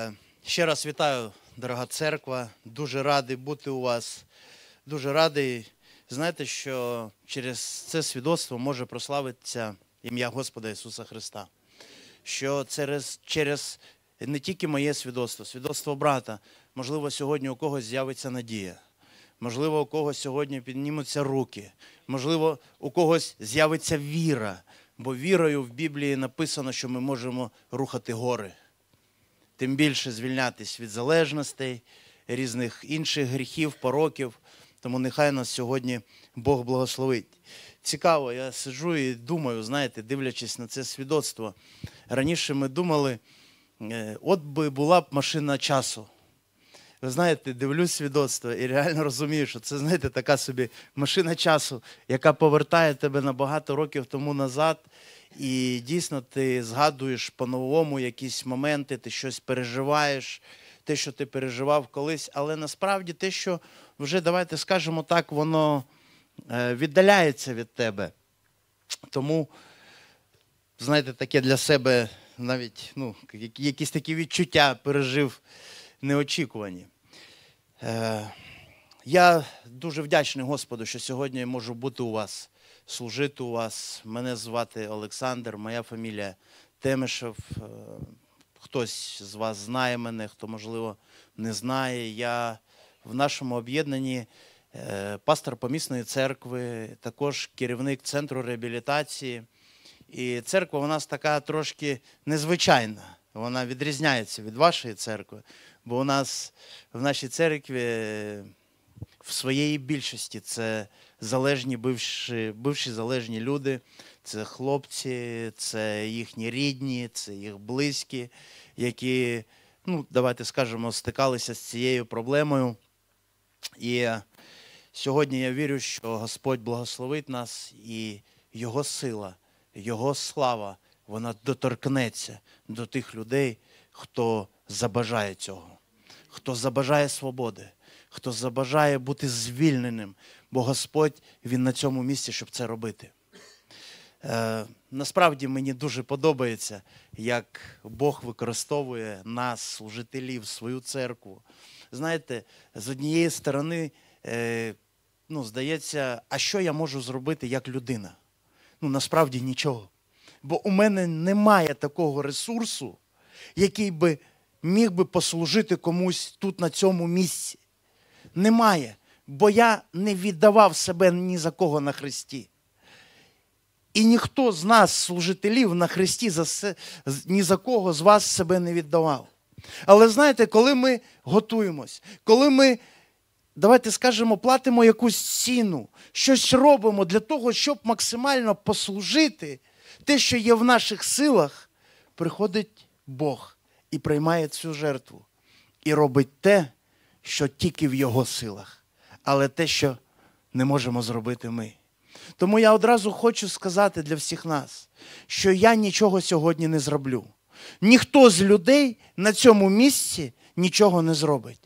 Е, ще раз вітаю, дорога церква. Дуже радий бути у вас. Дуже радий. Знаєте, що через це свідоцтво може прославитися ім'я Господа Ісуса Христа. Що через через не тільки моє свідоцтво, свідоцтво брата, можливо, сьогодні у когось з'явиться надія. Можливо, у когось сьогодні піднімуться руки, можливо, у когось з'явиться віра, бо вірою в Біблії написано, що ми можемо рухати гори тим більше звільнятись від залежностей, різних інших гріхів, пороків. Тому нехай нас сьогодні Бог благословить. Цікаво, я сиджу і думаю, знаєте, дивлячись на це свідоцтво. Раніше ми думали, е, от би була б машина часу. Ви знаєте, дивлюсь свідоцтво і реально розумію, що це, знаєте, така собі машина часу, яка повертає тебе на багато років тому назад і дійсно ти згадуєш по-новому якісь моменти, ти щось переживаєш, те, що ти переживав колись. Але насправді те, що вже давайте скажемо так, воно е, віддаляється від тебе. Тому, знаєте, таке для себе навіть ну, якісь такі відчуття пережив неочікувані. Е, я дуже вдячний Господу, що сьогодні я можу бути у вас, служити у вас. Мене звати Олександр, моя фамілія Темишев. Е, хтось з вас знає мене, хто, можливо, не знає. Я в нашому об'єднанні е, пастор помісної церкви, також керівник центру реабілітації. І церква у нас така трошки незвичайна. Вона відрізняється від вашої церкви, бо у нас в нашій церкві в своєї більшості це залежні бивші, бивші залежні люди, це хлопці, це їхні рідні, це їх близькі, які, ну, давайте скажемо, стикалися з цією проблемою. І сьогодні я вірю, що Господь благословить нас і Його сила, Його слава, вона доторкнеться до тих людей, хто забажає цього, хто забажає свободи хто забажає бути звільненим, бо Господь Він на цьому місці, щоб це робити. Е, Насправді мені дуже подобається, як Бог використовує нас, служителів, свою церкву. Знаєте, з однієї сторони, е, ну, здається, а що я можу зробити як людина? Ну, насправді нічого. Бо у мене немає такого ресурсу, який би міг би послужити комусь тут на цьому місці немає, бо я не віддавав себе ні за кого на Христі. І ніхто з нас, служителів на Христі, за, ні за кого з вас себе не віддавав. Але знаєте, коли ми готуємось, коли ми, давайте скажемо, платимо якусь ціну, щось робимо для того, щоб максимально послужити те, що є в наших силах, приходить Бог і приймає цю жертву. І робить те, що тільки в його силах, але те, що не можемо зробити ми. Тому я одразу хочу сказати для всіх нас, що я нічого сьогодні не зроблю. Ніхто з людей на цьому місці нічого не зробить.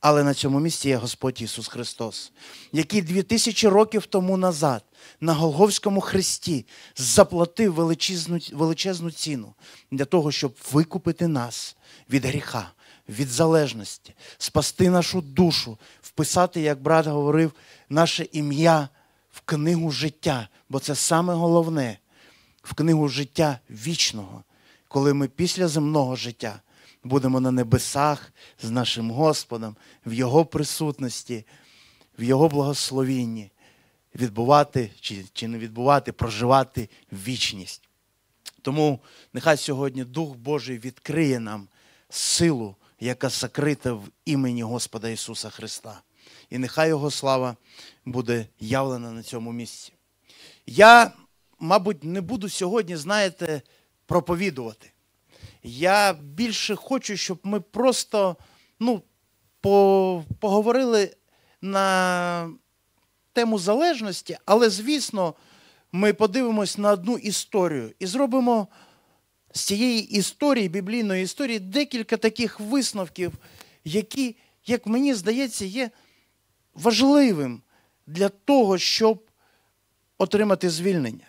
Але на цьому місці є Господь Ісус Христос, який дві тисячі років тому назад на Голговському хресті заплатив величезну величезну ціну для того, щоб викупити нас від гріха, від залежності, спасти нашу душу, вписати, як брат говорив, наше ім'я в книгу життя, бо це саме головне в книгу життя вічного, коли ми після земного життя будемо на небесах з нашим Господом, в Його присутності, в Його благословінні. Відбувати чи чи не відбувати, проживати вічність. Тому нехай сьогодні Дух Божий відкриє нам силу яка закрита в імені Господа Ісуса Христа. І нехай Його слава буде явлена на цьому місці. Я, мабуть, не буду сьогодні, знаєте, проповідувати. Я більше хочу, щоб ми просто ну, по, поговорили на тему залежності, але, звісно, ми подивимось на одну історію і зробимо з цієї історії, біблійної історії, декілька таких висновків, які, як мені здається, є важливим для того, щоб отримати звільнення.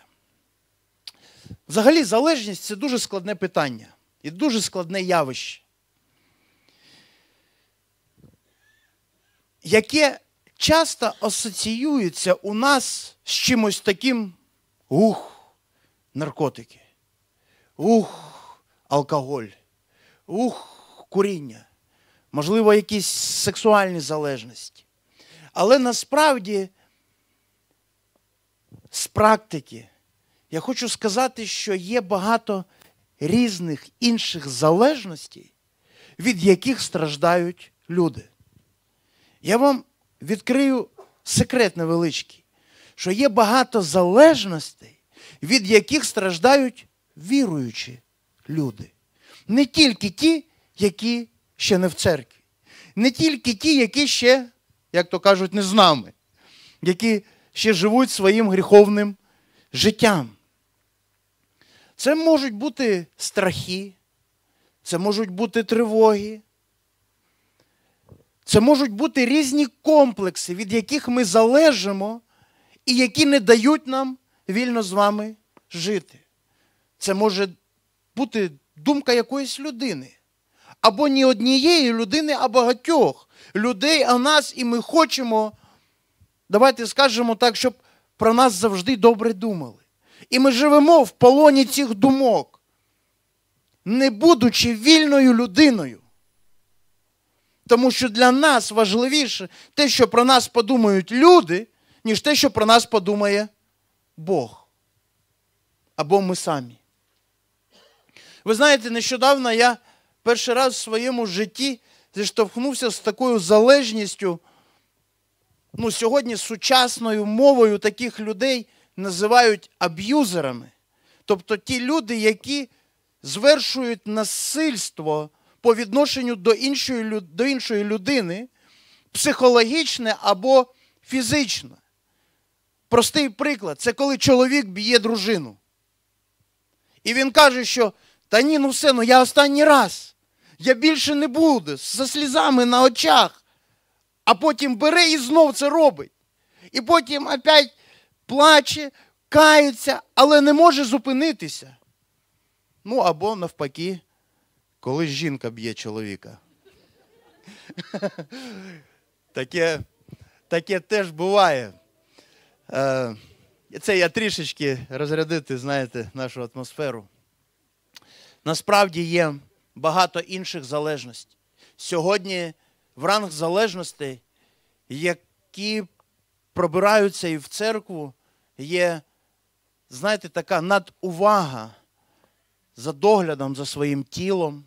Взагалі, залежність це дуже складне питання і дуже складне явище. Яке часто асоціюється у нас з чимось таким, ух, наркотики ух, алкоголь, ух, куріння, можливо, якісь сексуальні залежності. Але насправді, з практики, я хочу сказати, що є багато різних інших залежностей, від яких страждають люди. Я вам відкрию секрет невеличкий, що є багато залежностей, від яких страждають віруючі люди. Не тільки ті, які ще не в церкві, не тільки ті, які ще, як то кажуть, не з нами, які ще живуть своїм гріховним життям. Це можуть бути страхи, це можуть бути тривоги, це можуть бути різні комплекси, від яких ми залежимо і які не дають нам вільно з вами жити. Це може бути думка якоїсь людини. Або не однієї людини, а багатьох людей, а нас, і ми хочемо, давайте скажемо так, щоб про нас завжди добре думали. І ми живемо в полоні цих думок, не будучи вільною людиною. Тому що для нас важливіше те, що про нас подумають люди, ніж те, що про нас подумає Бог. Або ми самі. Ви знаєте, нещодавно я перший раз в своєму житті зіштовхнувся з такою залежністю. Ну, Сьогодні сучасною мовою таких людей називають аб'юзерами. Тобто ті люди, які звершують насильство по відношенню до іншої, до іншої людини, психологічне або фізичне. Простий приклад це коли чоловік б'є дружину. І він каже, що та ні, ну все, ну я останній раз. Я більше не буду, за слізами на очах, а потім бере і знов це робить. І потім опять плаче, кається, але не може зупинитися. Ну або навпаки, коли жінка б'є чоловіка. Таке таке теж буває. Е, це я трішечки розрядити, знаєте, нашу атмосферу. Насправді є багато інших залежностей. Сьогодні в ранг залежностей, які пробираються і в церкву, є, знаєте, така надувага за доглядом за своїм тілом.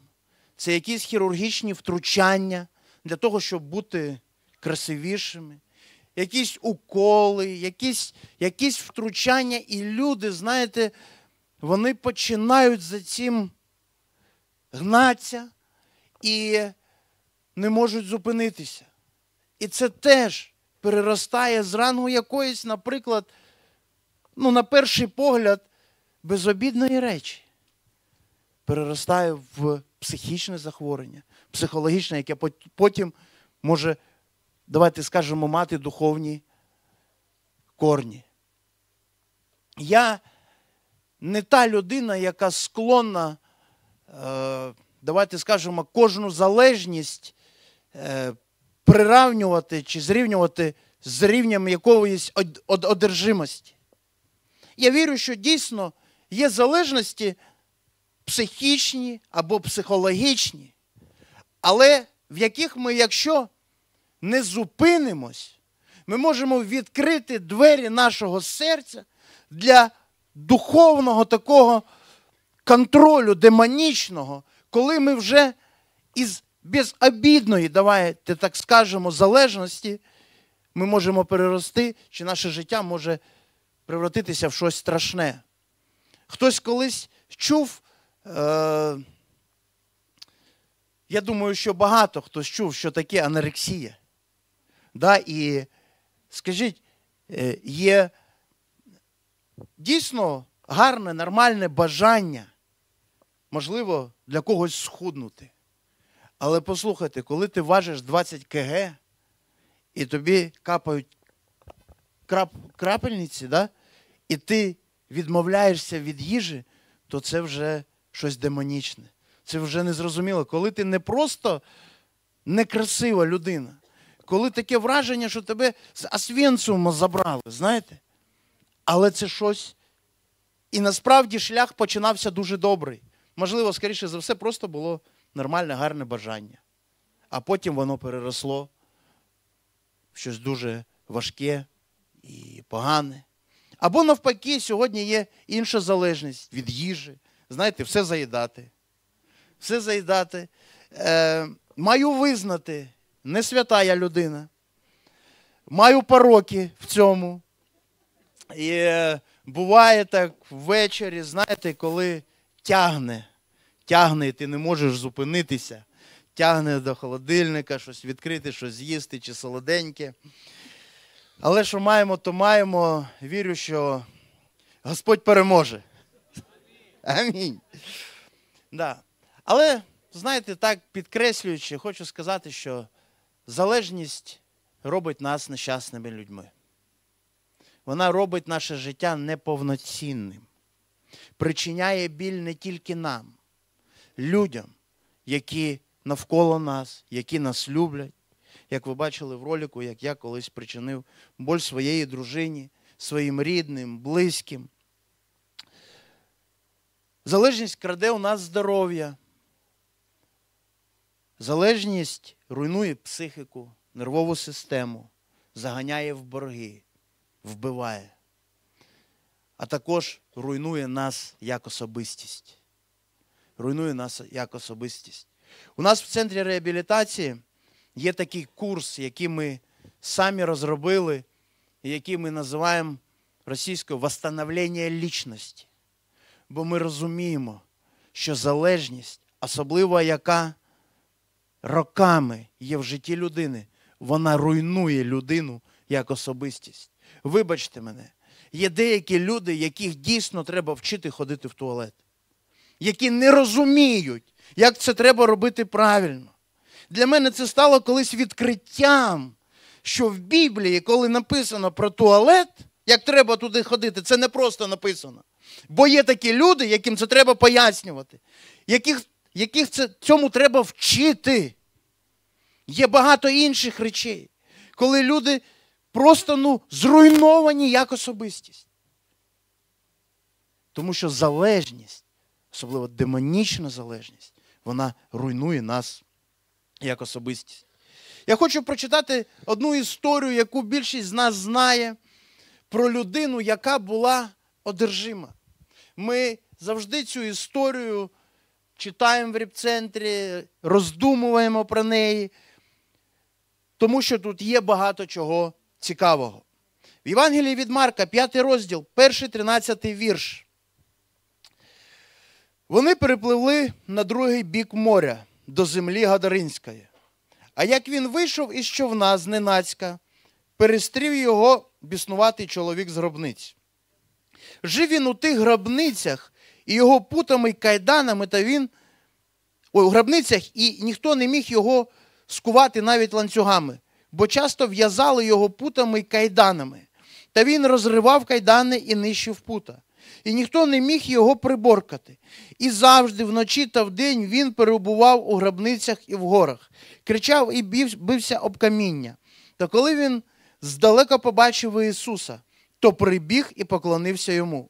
Це якісь хірургічні втручання для того, щоб бути красивішими, якісь уколи, якісь, якісь втручання, і люди, знаєте, вони починають за цим гнаться і не можуть зупинитися. І це теж переростає з рангу якоїсь, наприклад, ну, на перший погляд, безобідної речі. Переростає в психічне захворення, психологічне, яке потім може, давайте скажемо, мати духовні корні. Я не та людина, яка склонна Е, давайте скажемо, кожну залежність е, приравнювати чи зрівнювати з рівнем якоїсь одержимості. Я вірю, що дійсно є залежності психічні або психологічні, але в яких ми, якщо не зупинимось, ми можемо відкрити двері нашого серця для духовного такого контролю демонічного, коли ми вже із безобідної, давайте так скажемо, залежності ми можемо перерости, чи наше життя може превратитися в щось страшне. Хтось колись чув, е, я думаю, що багато хто чув, що таке анорексія. Да, І скажіть, е, є дійсно гарне, нормальне бажання можливо, для когось схуднути. Але послухайте, коли ти важиш 20 кг, і тобі капають крап... крапельниці, да? і ти відмовляєшся від їжі, то це вже щось демонічне. Це вже незрозуміло. Коли ти не просто некрасива людина, коли таке враження, що тебе з асвінцума забрали, знаєте? Але це щось. І насправді шлях починався дуже добрий. Можливо, скоріше за все, просто було нормальне, гарне бажання. А потім воно переросло в щось дуже важке і погане. Або навпаки, сьогодні є інша залежність від їжі. Знаєте, все заїдати. Все заїдати. Е, Маю визнати, не свята я людина. Маю пороки в цьому. І е, буває так ввечері, знаєте, коли тягне, тягне, і ти не можеш зупинитися. Тягне до холодильника, щось відкрити, щось з'їсти чи солоденьке. Але що маємо, то маємо. Вірю, що Господь переможе. Амінь. Да. Але, знаєте, так підкреслюючи, хочу сказати, що залежність робить нас нещасними людьми. Вона робить наше життя неповноцінним причиняє біль не тільки нам, людям, які навколо нас, які нас люблять. Як ви бачили в ролику, як я колись причинив боль своєї дружині, своїм рідним, близьким. Залежність краде у нас здоров'я. Залежність руйнує психіку, нервову систему, заганяє в борги, вбиває а також руйнує нас як особистість. Руйнує нас як особистість. У нас в центрі реабілітації є такий курс, який ми самі розробили, який ми називаємо російською восстановлення лічності. Бо ми розуміємо, що залежність, особливо яка роками є в житті людини, вона руйнує людину як особистість. Вибачте мене є деякі люди, яких дійсно треба вчити ходити в туалет, які не розуміють, як це треба робити правильно. Для мене це стало колись відкриттям, що в Біблії, коли написано про туалет, як треба туди ходити, це не просто написано. Бо є такі люди, яким це треба пояснювати, яких яких це, цьому треба вчити. Є багато інших речей, коли люди просто ну, зруйновані як особистість. Тому що залежність, особливо демонічна залежність, вона руйнує нас як особистість. Я хочу прочитати одну історію, яку більшість з нас знає, про людину, яка була одержима. Ми завжди цю історію читаємо в репцентрі, роздумуємо про неї, тому що тут є багато чого цікавого. В Євангелії від Марка, 5 розділ, перший 13 вірш. Вони перепливли на другий бік моря до землі Гадаринської. А як він вийшов із човна зненацька, перестрів його біснуватий чоловік з гробниць. Жив він у тих гробницях і його путами й кайданами, та він у гробницях, і ніхто не міг його скувати навіть ланцюгами бо часто в'язали його путами й кайданами. Та він розривав кайдани і нищив пута. І ніхто не міг його приборкати. І завжди, вночі та вдень він перебував у гробницях і в горах, кричав і бився об каміння. Та коли він здалека побачив Ісуса, то прибіг і поклонився йому.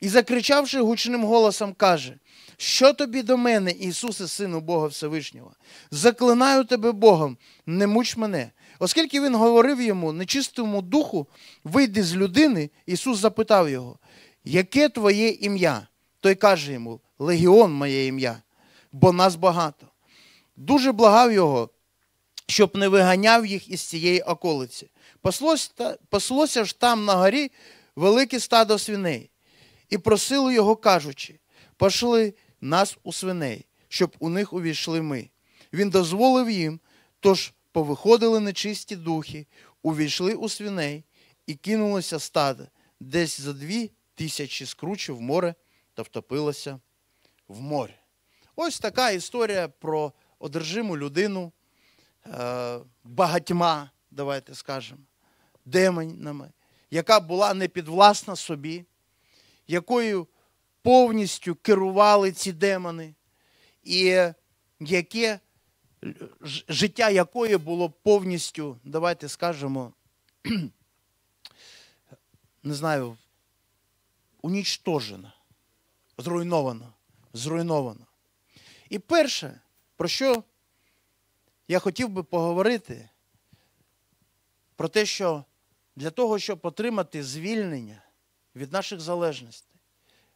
І, закричавши гучним голосом, каже: Що тобі до мене, Ісусе, Сину Бога Всевишнього? Заклинаю тебе Богом, не муч мене. Оскільки він говорив йому, нечистому духу, вийди з людини, Ісус запитав його, яке твоє ім'я? Той каже йому, Легіон моє ім'я, бо нас багато. Дуже благав його, щоб не виганяв їх із цієї околиці. Послося ж там на горі велике стадо свиней, і просили його, кажучи, пошли нас у свиней, щоб у них увійшли ми. Він дозволив їм, тож повиходили нечисті духи, увійшли у свиней і кинулося стадо, десь за дві тисячі в море та втопилося в море. Ось така історія про одержиму людину е, багатьма, давайте скажемо, демонами, яка була не підвласна собі, якою повністю керували ці демони, і яке життя якої було повністю, давайте скажемо, не знаю, унічтожено, зруйновано, зруйновано. І перше, про що я хотів би поговорити, про те, що для того, щоб отримати звільнення від наших залежностей,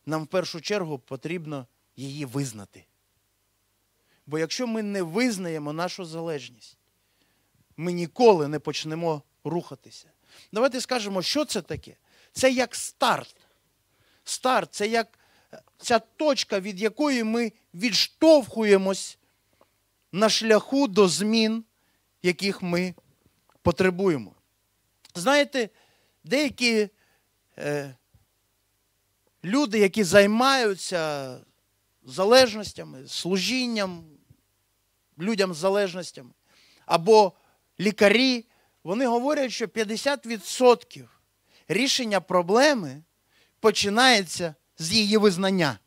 нам в першу чергу потрібно її визнати. Бо якщо ми не визнаємо нашу залежність, ми ніколи не почнемо рухатися. Давайте скажемо, що це таке. Це як старт. Старт це як е, ця точка, від якої ми відштовхуємось на шляху до змін, яких ми потребуємо. Знаєте, деякі е, люди, які займаються залежностями, служінням, людям з залежностями, або лікарі, вони говорять, що 50% рішення проблеми починається з її визнання.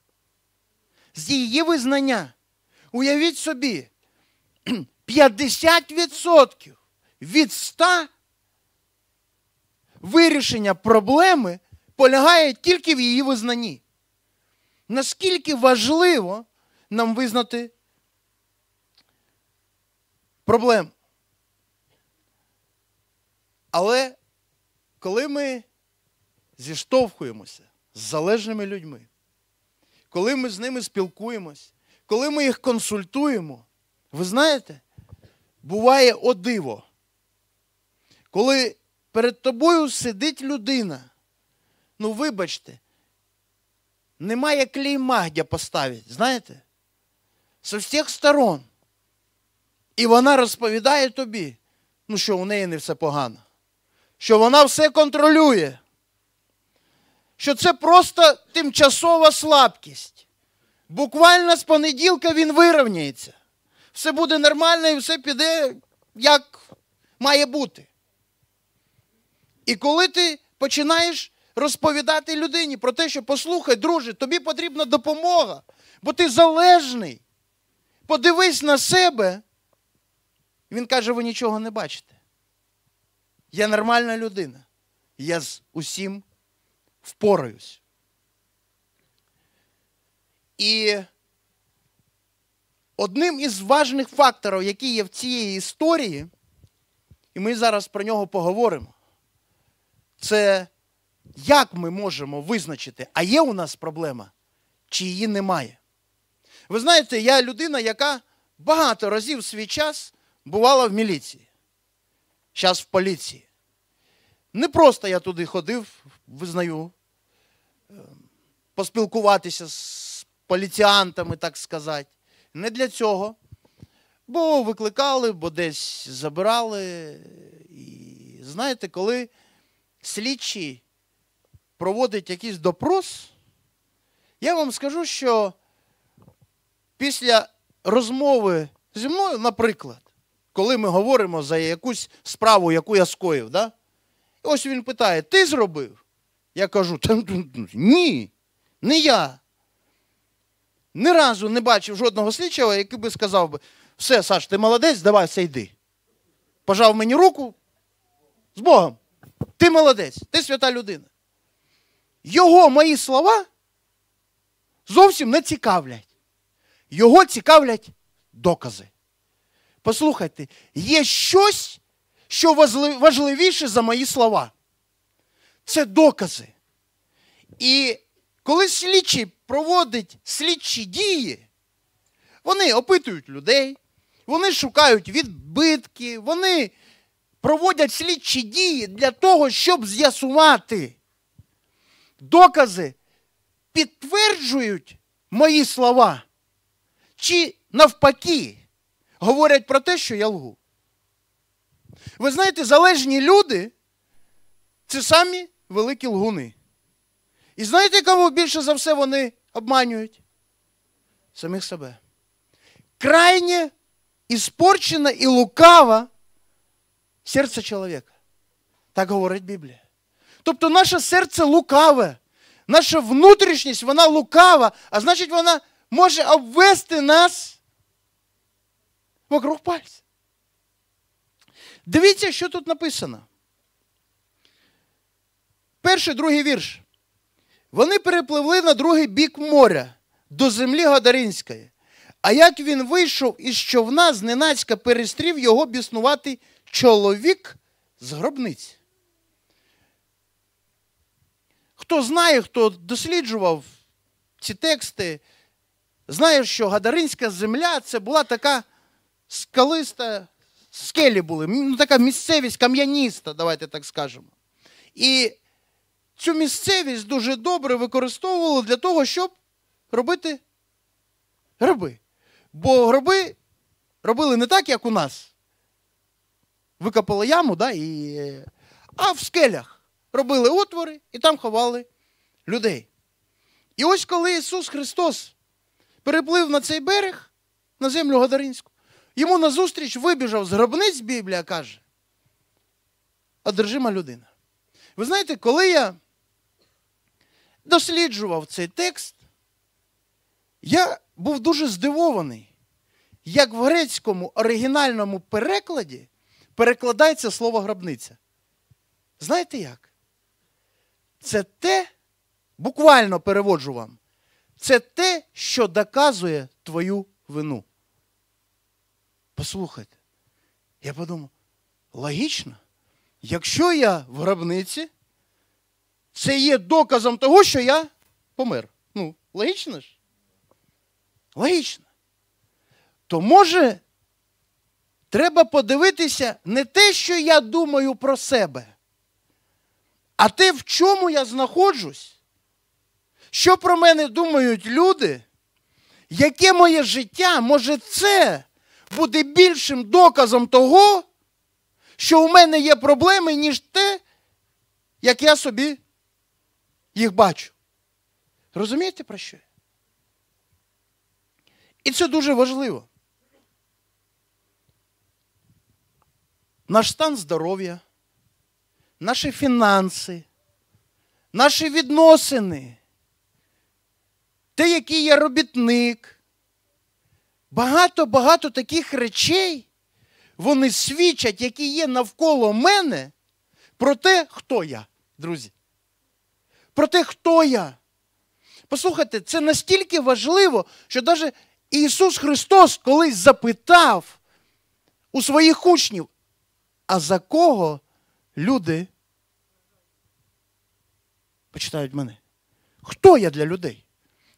З її визнання. Уявіть собі, 50% від 100 вирішення проблеми полягає тільки в її визнанні. Наскільки важливо нам визнати проблем. Але коли ми зіштовхуємося з залежними людьми, коли ми з ними спілкуємось, коли ми їх консультуємо, ви знаєте, буває о диво, коли перед тобою сидить людина, ну вибачте, немає клейма, де поставити, знаєте, з усіх сторон. І вона розповідає тобі, ну що у неї не все погано, що вона все контролює, що це просто тимчасова слабкість. Буквально з понеділка він вирівняється. Все буде нормально і все піде, як має бути. І коли ти починаєш розповідати людині про те, що послухай, друже, тобі потрібна допомога, бо ти залежний. Подивись на себе. Він каже, ви нічого не бачите. Я нормальна людина. Я з усім впораюсь. І одним із важних факторів, які є в цієї історії, і ми зараз про нього поговоримо, це як ми можемо визначити, а є у нас проблема, чи її немає. Ви знаєте, я людина, яка багато разів свій час бувала в міліції, зараз в поліції. Не просто я туди ходив, визнаю, е, поспілкуватися з поліціантами, так сказати. Не для цього. Бо викликали, бо десь забирали. І знаєте, коли слідчий проводить якийсь допрос, я вам скажу, що після розмови зі мною, наприклад, коли ми говоримо за якусь справу, яку я скоїв. Да? І ось він питає: Ти зробив? Я кажу: ну, ну, ні, не я. Ні разу не бачив жодного слідчого, який би сказав би, все, Саш, ти молодець, давай все йди. Пожав мені руку з Богом. Ти молодець, ти свята людина. Його мої слова зовсім не цікавлять. Його цікавлять докази. Послухайте, є щось, що важливіше за мої слова. Це докази. І коли слідчі проводять слідчі дії, вони опитують людей, вони шукають відбитки, вони проводять слідчі дії для того, щоб з'ясувати. Докази підтверджують мої слова чи навпаки говорять про те, що я лгу. Ви знаєте, залежні люди це самі великі лгуни. І знаєте, кому більше за все вони обманюють? Самих себе. Крайне іспорчена і лукава серце чоловіка. Так говорить Біблія. Тобто наше серце лукаве, наша внутрішність, вона лукава, а значить, вона може обвести нас. Вокруг пальця. Дивіться, що тут написано. Перший другий вірш. Вони перепливли на другий бік моря до землі Гадаринської. А як він вийшов із човна, зненацька перестрів його біснуватий чоловік з гробниць. Хто знає, хто досліджував ці тексти, знає, що Гадаринська земля це була така скалиста, скелі були, ну така місцевість кам'яніста, давайте так скажемо. І цю місцевість дуже добре використовували для того, щоб робити гроби. Бо гроби робили не так, як у нас. Викопали яму, да, і... а в скелях робили отвори і там ховали людей. І ось коли Ісус Христос переплив на цей берег, на землю Гадаринську, Йому назустріч вибіжав з гробниць Біблія каже, одержима людина. Ви знаєте, коли я досліджував цей текст, я був дуже здивований, як в грецькому оригінальному перекладі перекладається слово гробниця. Знаєте як? Це те, буквально переводжу вам, це те, що доказує твою вину. Послухайте. Я подумав, логічно, якщо я в гробниці, це є доказом того, що я помер. Ну, логічно ж? Логічно. То може, треба подивитися не те, що я думаю про себе, а те, в чому я знаходжусь. Що про мене думають люди? Яке моє життя? Може, це буде більшим доказом того, що у мене є проблеми, ніж те, як я собі їх бачу. Розумієте про що? І це дуже важливо. Наш стан здоров'я, наші фінанси, наші відносини, те, який я робітник, Багато-багато таких речей вони свідчать, які є навколо мене, про те, хто я, друзі. Про те, хто я. Послухайте, це настільки важливо, що навіть Ісус Христос колись запитав у своїх учнів, а за кого люди почитають мене? Хто я для людей?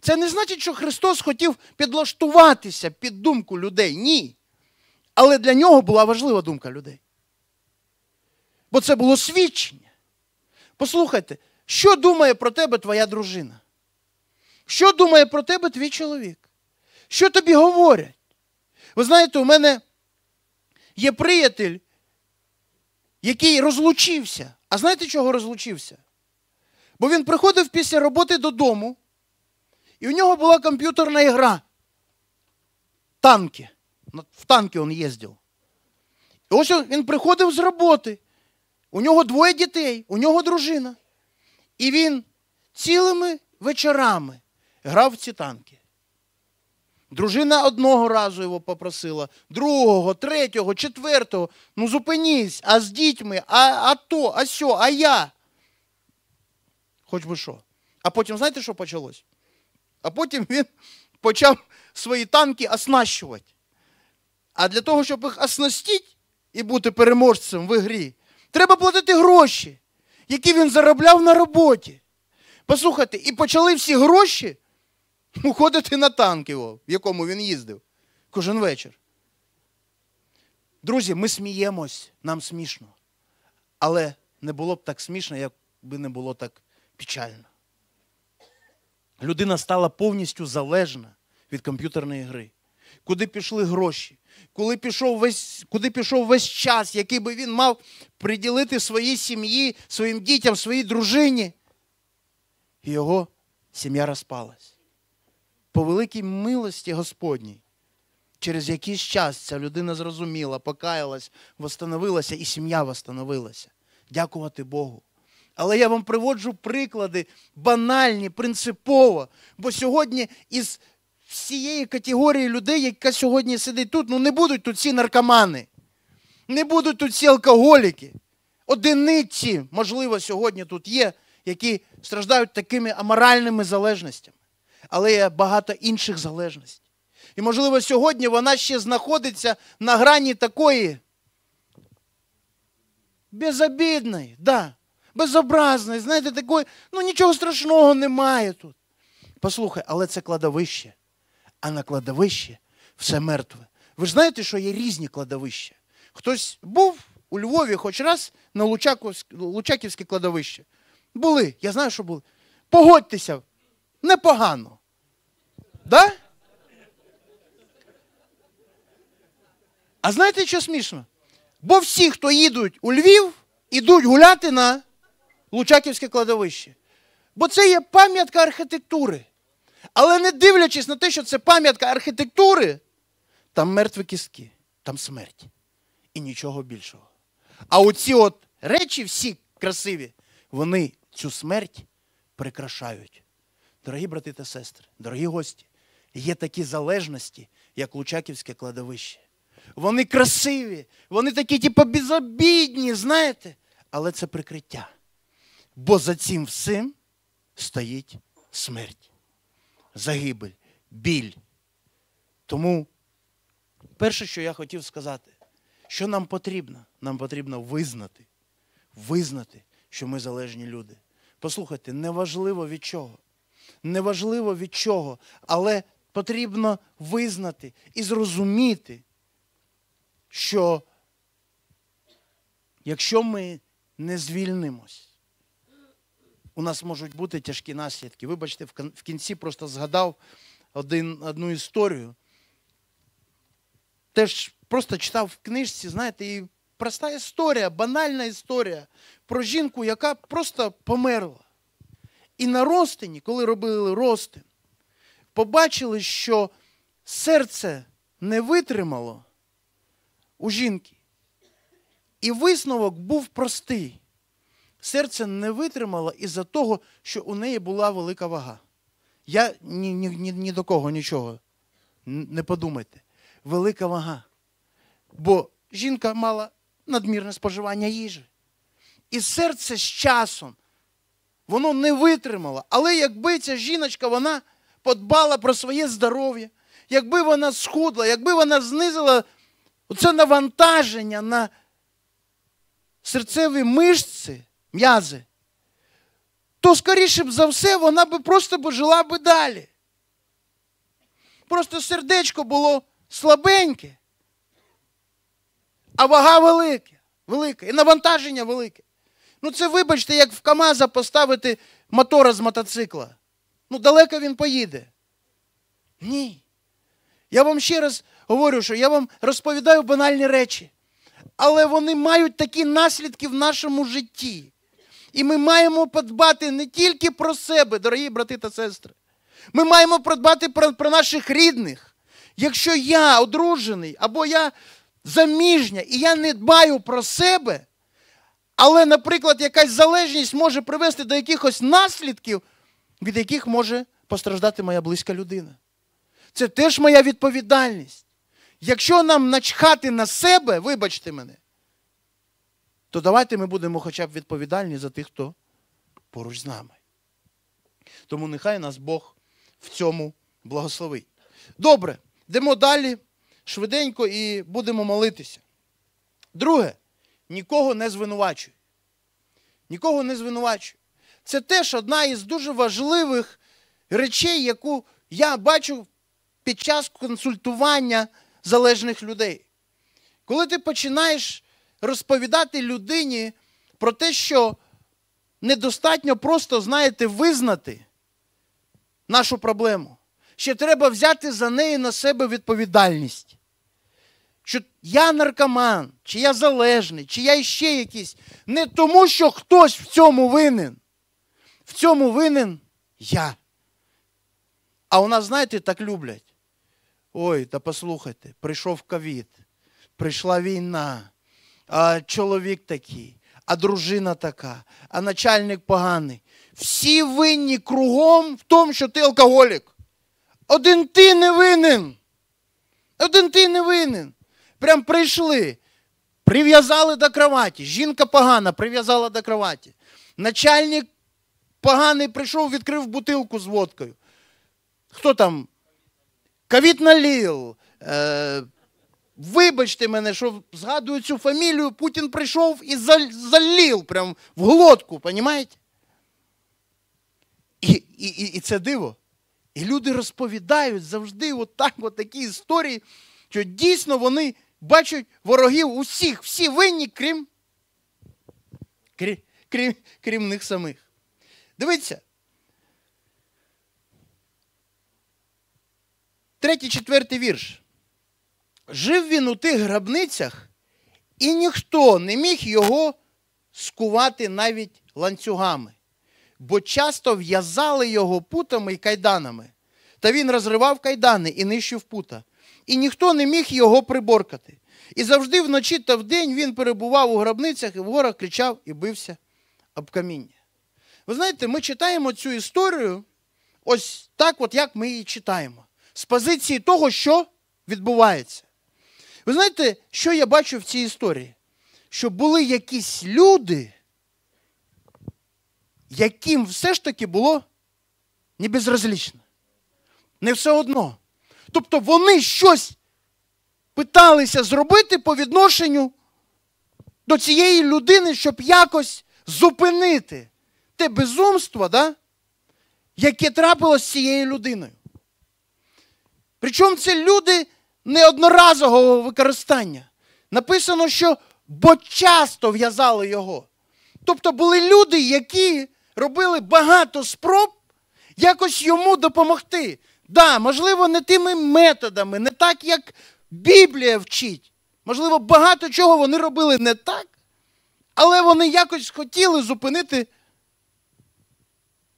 Це не значить, що Христос хотів підлаштуватися під думку людей. Ні. Але для нього була важлива думка людей. Бо це було свідчення. Послухайте, що думає про тебе твоя дружина? Що думає про тебе твій чоловік? Що тобі говорять? Ви знаєте, у мене є приятель, який розлучився. А знаєте, чого розлучився? Бо він приходив після роботи додому. І у нього була комп'ютерна гра. Танки. В танки він їздив. І ось він приходив з роботи. У нього двоє дітей, у нього дружина. І він цілими вечорами грав в ці танки. Дружина одного разу його попросила, другого, третього, четвертого. Ну зупинісь, а з дітьми, а а то, а сьо, а я. Хоч би що. А потім, знаєте, що почалось? А потім він почав свої танки оснащувати. А для того, щоб їх оснастити і бути переможцем в ігрі, треба платити гроші, які він заробляв на роботі. Послухайте, і почали всі гроші уходити на танки, в якому він їздив кожен вечір. Друзі, ми сміємось, нам смішно. Але не було б так смішно, якби не було так печально людина стала повністю залежна від комп'ютерної гри, куди пішли гроші, куди пішов весь куди пішов весь час, який би він мав приділити своїй сім'ї, своїм дітям, своїй дружині. І його сім'я розпалась. По великій милості Господній. Через якийсь час ця людина зрозуміла, покаялась, восстановилася, і сім'я восстановилася. Дякувати Богу. Але я вам приводжу приклади банальні, принципово. Бо сьогодні із всієї категорії людей, яка сьогодні сидить тут, ну не будуть тут ці наркомани, не будуть тут ці алкоголіки. Одиниці, можливо, сьогодні тут є, які страждають такими аморальними залежностями. Але є багато інших залежностей. І, можливо, сьогодні вона ще знаходиться на грані такої безобідної. Да безобразний, знаєте, такий, ну нічого страшного немає тут. Послухай, але це кладовище. А на кладовище все мертве. Ви ж знаєте, що є різні кладовища. Хтось був у Львові хоч раз на Лучаківське кладовище. Були, я знаю, що були. Погодьтеся, непогано. Да? А знаєте, що смішно? Бо всі, хто їдуть у Львів, ідуть гуляти на Лучаківське кладовище. Бо це є пам'ятка архітектури. Але не дивлячись на те, що це пам'ятка архітектури, там мертві кістки, там смерть і нічого більшого. А оці от речі, всі красиві, вони цю смерть прикрашають. Дорогі брати та сестри, дорогі гості, є такі залежності, як Лучаківське кладовище. Вони красиві, вони такі, типу, безобідні, знаєте, але це прикриття бо за цим всім стоїть смерть, загибель, біль. Тому перше, що я хотів сказати, що нам потрібно? Нам потрібно визнати, визнати, що ми залежні люди. Послухайте, неважливо від чого. Неважливо від чого, але потрібно визнати і зрозуміти, що якщо ми не звільнимось, у нас можуть бути тяжкі наслідки. Вибачте, в кінці просто згадав один, одну історію. Теж просто читав в книжці, знаєте, і проста історія, банальна історія про жінку, яка просто померла. І на ростині, коли робили ростин, побачили, що серце не витримало у жінки. І висновок був простий серце не витримало із-за того, що у неї була велика вага. Я ні, ні, ні, ні до кого нічого не подумайте. Велика вага. Бо жінка мала надмірне споживання їжі. І серце з часом воно не витримало. Але якби ця жіночка вона подбала про своє здоров'я, якби вона схудла, якби вона знизила це навантаження на серцеві мишці, м'язи, то, скоріше б за все, вона би просто жила би далі. Просто сердечко було слабеньке, а вага велика, велика і навантаження велике. Ну, це, вибачте, як в Камаза поставити мотора з мотоцикла. Ну, далеко він поїде. Ні. Я вам ще раз говорю, що я вам розповідаю банальні речі. Але вони мають такі наслідки в нашому житті. І ми маємо подбати не тільки про себе, дорогі брати та сестри. Ми маємо подбати про, про наших рідних. Якщо я одружений або я заміжня, і я не дбаю про себе, але, наприклад, якась залежність може привести до якихось наслідків, від яких може постраждати моя близька людина. Це теж моя відповідальність. Якщо нам начхати на себе, вибачте мене, то давайте ми будемо хоча б відповідальні за тих, хто поруч з нами. Тому нехай нас Бог в цьому благословить. Добре, йдемо далі швиденько і будемо молитися. Друге, нікого не звинувачуй. Нікого не звинувачуй. Це теж одна із дуже важливих речей, яку я бачу під час консультування залежних людей. Коли ти починаєш розповідати людині про те, що недостатньо просто, знаєте, визнати нашу проблему. Ще треба взяти за неї на себе відповідальність. Що я наркоман, чи я залежний, чи я ще якийсь. Не тому, що хтось в цьому винен. В цьому винен я. А у нас, знаєте, так люблять. Ой, та послухайте, прийшов ковід, прийшла війна, а чоловік такий, а дружина така, а начальник поганий. Всі винні кругом в тому, що ти алкоголік. Один ти не винен. Один ти не винен. Прям прийшли, прив'язали до кроваті. Жінка погана прив'язала до кроваті. Начальник поганий прийшов, відкрив бутилку з водкою. Хто там? Ковід наліл, е, Вибачте мене, що згадую цю фамілію, Путін прийшов і заліл прям в глотку, понімаєте? І, і, і, і це диво. І люди розповідають завжди отак, от такі історії, що дійсно вони бачать ворогів усіх, всі винні, крім, крім, крім, крім них самих. Дивіться. Третій, четвертий вірш. Жив він у тих грабницях, і ніхто не міг його скувати навіть ланцюгами, бо часто в'язали його путами і кайданами. Та він розривав кайдани і нищив пута. І ніхто не міг його приборкати. І завжди вночі та вдень він перебував у грабницях, і в горах кричав і бився об каміння. Ви знаєте, ми читаємо цю історію ось так, от як ми її читаємо, з позиції того, що відбувається. Ви знаєте, що я бачу в цій історії? Що були якісь люди, яким все ж таки було не безразлічно. Не все одно. Тобто вони щось питалися зробити по відношенню до цієї людини, щоб якось зупинити те безумство, да, яке трапилось з цією людиною. Причому це люди неодноразового використання. Написано, що бо часто в'язали його. Тобто були люди, які робили багато спроб якось йому допомогти. Да, можливо, не тими методами, не так, як Біблія вчить. Можливо, багато чого вони робили не так, але вони якось хотіли зупинити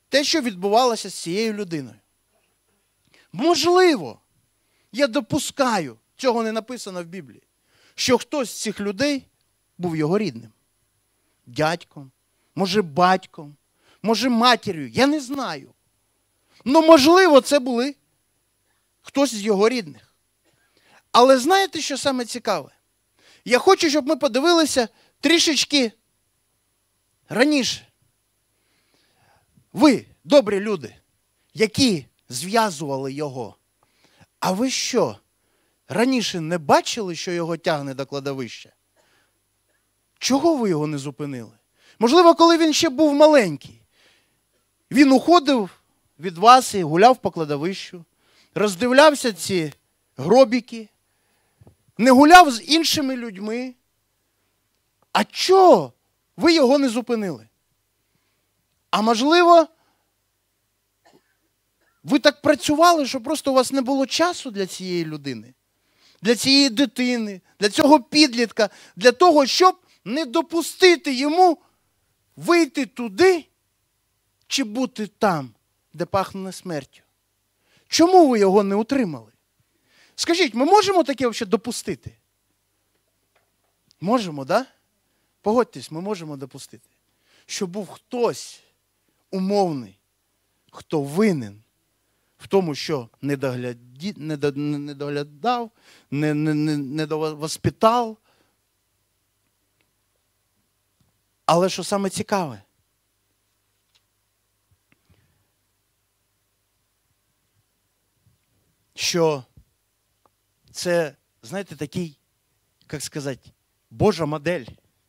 те, що відбувалося з цією людиною. Можливо, я допускаю, цього не написано в Біблії, що хтось з цих людей був його рідним. Дядьком, може, батьком, може, матір'ю. Я не знаю. Ну, можливо, це були хтось з його рідних. Але знаєте, що саме цікаве? Я хочу, щоб ми подивилися трішечки раніше. Ви, добрі люди, які зв'язували його а ви що? Раніше не бачили, що його тягне до кладовища? Чого ви його не зупинили? Можливо, коли він ще був маленький. Він уходив від вас і гуляв по кладовищу, роздивлявся ці гробіки, не гуляв з іншими людьми. А чого ви його не зупинили? А можливо, ви так працювали, що просто у вас не було часу для цієї людини, для цієї дитини, для цього підлітка, для того, щоб не допустити йому вийти туди чи бути там, де пахне смертю. Чому ви його не утримали? Скажіть, ми можемо таке взагалі допустити? Можемо, да? Погодьтесь, ми можемо допустити, що був хтось умовний, хто винен в тому, що не доглядав, не, не, не, не довоспитав. Але що саме цікаве? Що це, знаєте, такий, як сказати, Божа модель,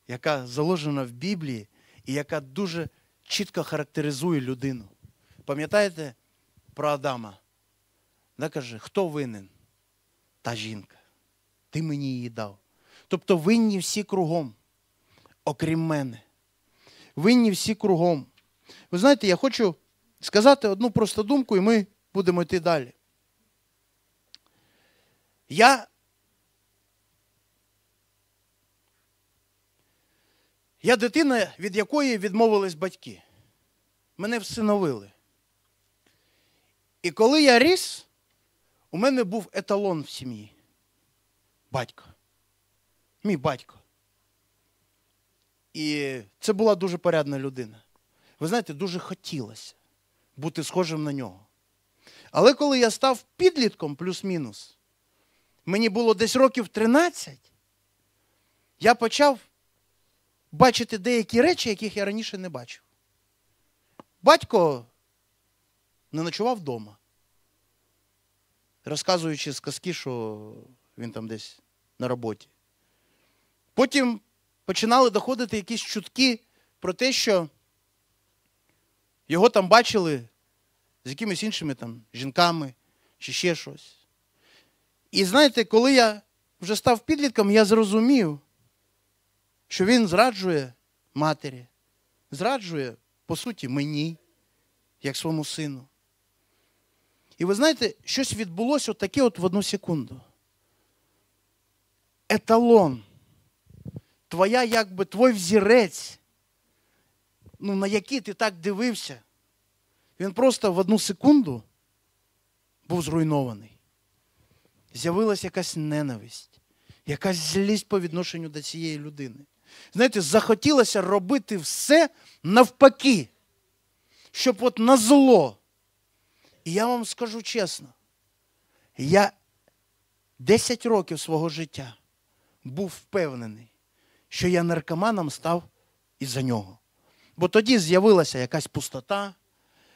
яка заложена в Біблії і яка дуже чітко характеризує людину. Пам'ятаєте? про Адама. Вона каже, хто винен? Та жінка. Ти мені її дав. Тобто винні всі кругом, окрім мене. Винні всі кругом. Ви знаєте, я хочу сказати одну просту думку, і ми будемо йти далі. Я Я дитина, від якої відмовились батьки. Мене всиновили. І коли я ріс, у мене був еталон в сім'ї. Батько. Мій батько. І це була дуже порядна людина. Ви знаєте, дуже хотілося бути схожим на нього. Але коли я став підлітком плюс-мінус, мені було десь років 13, я почав бачити деякі речі, яких я раніше не бачив. Батько не ночував вдома, розказуючи сказки, що він там десь на роботі. Потім починали доходити якісь чутки про те, що його там бачили з якимись іншими там жінками чи ще щось. І знаєте, коли я вже став підлітком, я зрозумів, що він зраджує матері, зраджує, по суті, мені, як своєму сину. І ви знаєте, щось відбулося от таке от в одну секунду. Еталон. Твоя, якби твій взірець, ну, на який ти так дивився, він просто в одну секунду був зруйнований. З'явилася якась ненависть, якась злість по відношенню до цієї людини. Знаєте, захотілося робити все навпаки, щоб от на зло і я вам скажу чесно, я 10 років свого життя був впевнений, що я наркоманом став із-за нього. Бо тоді з'явилася якась пустота,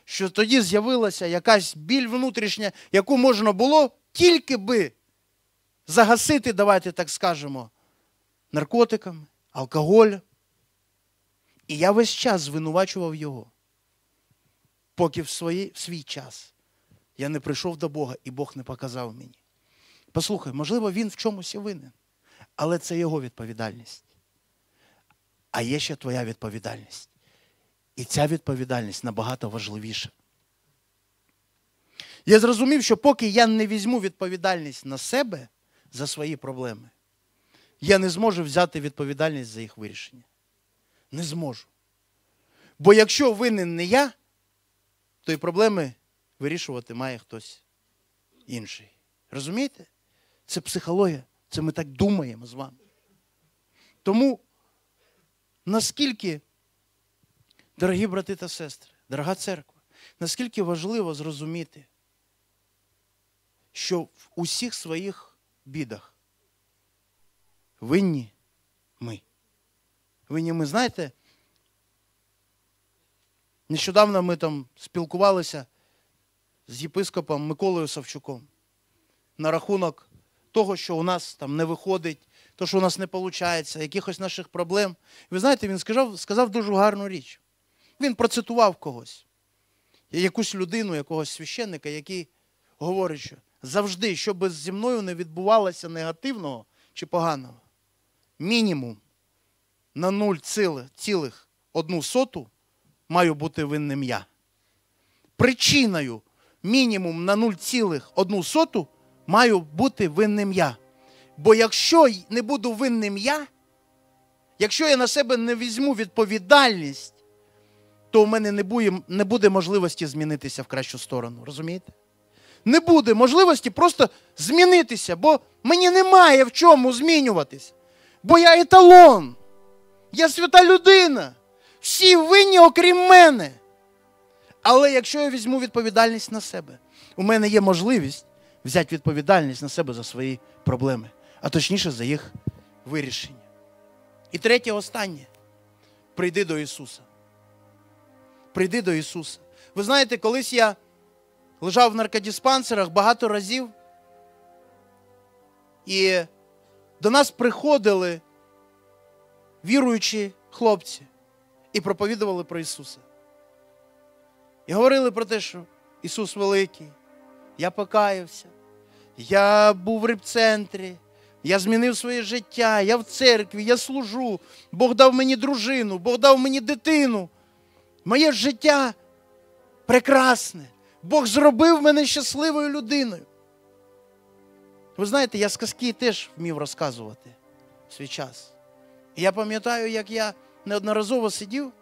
що тоді з'явилася якась біль внутрішня, яку можна було тільки би загасити, давайте так скажемо, наркотиками, алкоголем. І я весь час звинувачував його поки в, свої, в свій час я не прийшов до Бога і Бог не показав мені. Послухай, можливо, він в чомусь і винен, але це його відповідальність. А є ще твоя відповідальність. І ця відповідальність набагато важливіша. Я зрозумів, що поки я не візьму відповідальність на себе за свої проблеми, я не зможу взяти відповідальність за їх вирішення. Не зможу. Бо якщо винен не я, тої проблеми вирішувати має хтось інший. Розумієте? Це психологія, це ми так думаємо з вами. Тому наскільки, дорогі брати та сестри, дорога церква, наскільки важливо зрозуміти, що в усіх своїх бідах винні ми. Винні ми, знаєте, Нещодавно ми там спілкувалися з єпископом Миколою Савчуком на рахунок того, що у нас там не виходить, то, що у нас не виходить, якихось наших проблем. Ви знаєте, він сказав, сказав дуже гарну річ. Він процитував когось, якусь людину, якогось священника, який говорить, що завжди, що би зі мною не відбувалося негативного чи поганого, мінімум на нуль цілих одну соту маю бути винним я. Причиною мінімум на 0,1 маю бути винним я. Бо якщо не буду винним я, якщо я на себе не візьму відповідальність, то у мене не буде, не буде можливості змінитися в кращу сторону. Розумієте? Не буде можливості просто змінитися, бо мені немає в чому змінюватись. Бо я еталон, я свята людина всі винні, окрім мене. Але якщо я візьму відповідальність на себе, у мене є можливість взяти відповідальність на себе за свої проблеми, а точніше за їх вирішення. І третє, останнє прийди до Ісуса. Прийди до Ісуса. Ви знаєте, колись я лежав в наркодиспансерах багато разів, і до нас приходили віруючі хлопці і проповідували про Ісуса. І говорили про те, що Ісус великий, я покаявся, я був в репцентрі, я змінив своє життя, я в церкві, я служу, Бог дав мені дружину, Бог дав мені дитину. Моє життя прекрасне. Бог зробив мене щасливою людиною. Ви знаєте, я сказки теж вмів розказувати в свій час. І я пам'ятаю, як я неодноразово сидів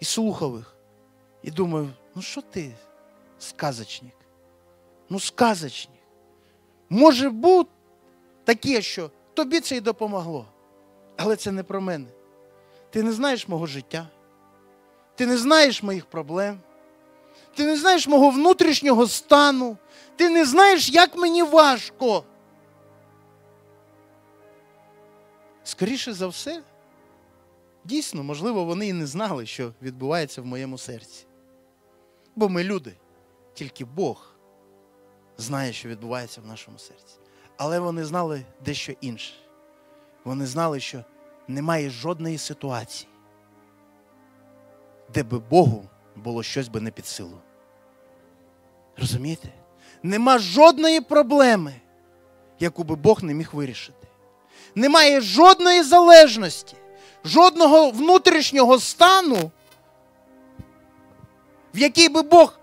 і слухав їх. І думав, ну що ти, сказочник? Ну, сказочник. Може бути таке, що тобі це і допомогло. Але це не про мене. Ти не знаєш мого життя, ти не знаєш моїх проблем, ти не знаєш мого внутрішнього стану, ти не знаєш, як мені важко. Скоріше за все. Дійсно, можливо, вони і не знали, що відбувається в моєму серці. Бо ми люди, тільки Бог знає, що відбувається в нашому серці. Але вони знали дещо інше. Вони знали, що немає жодної ситуації, де би Богу було щось би не під силу. Розумієте? Нема жодної проблеми, яку би Бог не міг вирішити. Немає жодної залежності, жодного внутрішнього стану, в який би Бог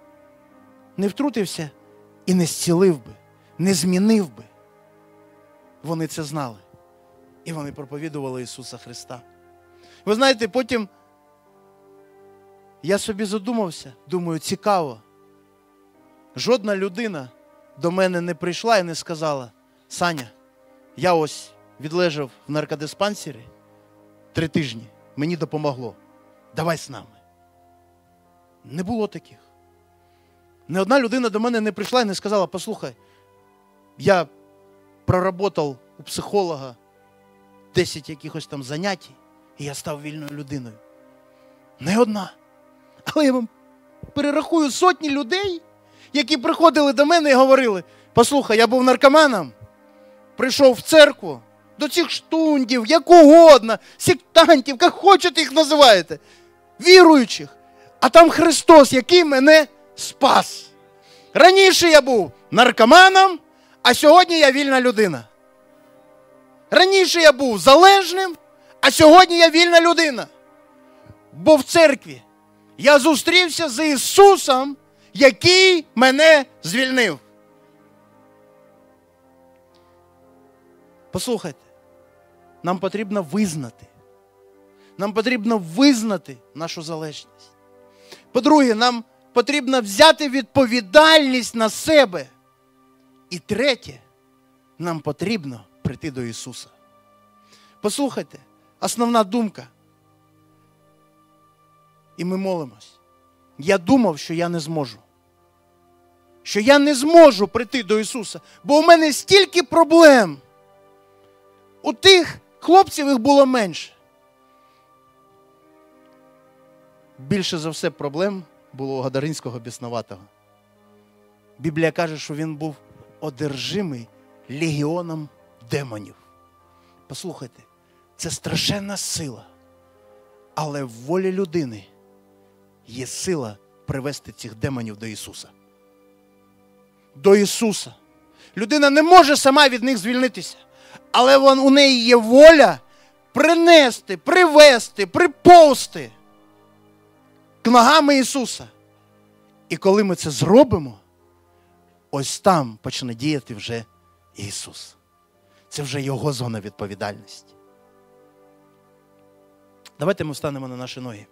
не втрутився і не зцілив би, не змінив би. Вони це знали. І вони проповідували Ісуса Христа. Ви знаєте, потім я собі задумався, думаю, цікаво. Жодна людина до мене не прийшла і не сказала: Саня, я ось відлежав в наркодиспансері три тижні мені допомогло. Давай з нами. Не було таких. Не одна людина до мене не прийшла і не сказала: послухай, я проработав у психолога 10 якихось там занять, і я став вільною людиною. Не одна. Але я вам перерахую сотні людей, які приходили до мене і говорили: послухай, я був наркоманом, прийшов в церкву до цих штундів, як угодно, сектантів, як хочете їх називаєте, віруючих. А там Христос, який мене спас. Раніше я був наркоманом, а сьогодні я вільна людина. Раніше я був залежним, а сьогодні я вільна людина. Бо в церкві я зустрівся з Ісусом, який мене звільнив. Послухайте нам потрібно визнати. Нам потрібно визнати нашу залежність. По-друге, нам потрібно взяти відповідальність на себе. І третє, нам потрібно прийти до Ісуса. Послухайте, основна думка. І ми молимось. Я думав, що я не зможу. Що я не зможу прийти до Ісуса, бо у мене стільки проблем у тих, Хлопців їх було менше. Більше за все проблем було у Гадаринського біснуватого. Біблія каже, що він був одержимий легіоном демонів. Послухайте, це страшенна сила. Але в волі людини є сила привести цих демонів до Ісуса. До Ісуса. Людина не може сама від них звільнитися але вон, у неї є воля принести, привести, приповсти к ногами Ісуса. І коли ми це зробимо, ось там почне діяти вже Ісус. Це вже Його зона відповідальності. Давайте ми встанемо на наші ноги.